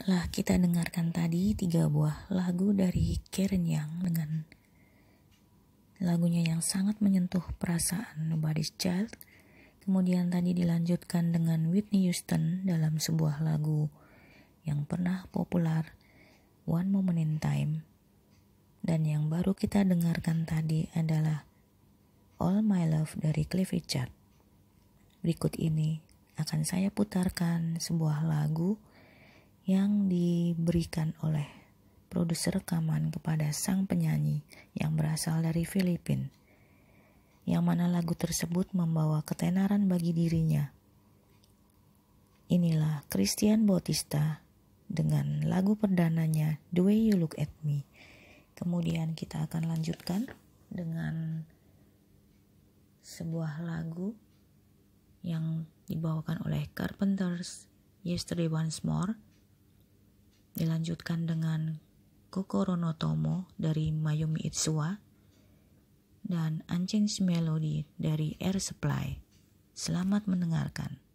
Telah kita dengarkan tadi tiga buah lagu dari Karen Yang dengan lagunya yang sangat menyentuh perasaan Nobody's Child. Kemudian tadi dilanjutkan dengan Whitney Houston dalam sebuah lagu yang pernah populer One Moment in Time. Dan yang baru kita dengarkan tadi adalah All My Love dari Cliff Richard. Berikut ini akan saya putarkan sebuah lagu yang diberikan oleh produser rekaman kepada sang penyanyi yang berasal dari Filipina, yang mana lagu tersebut membawa ketenaran bagi dirinya. Inilah Christian Bautista dengan lagu perdananya The Way You Look At Me. Kemudian kita akan lanjutkan dengan sebuah lagu yang dibawakan oleh Carpenters Yesterday Once More Dilanjutkan dengan Kokoro no Tomo dari Mayumi Itsuwa dan Anjing Melody dari Air Supply. Selamat mendengarkan.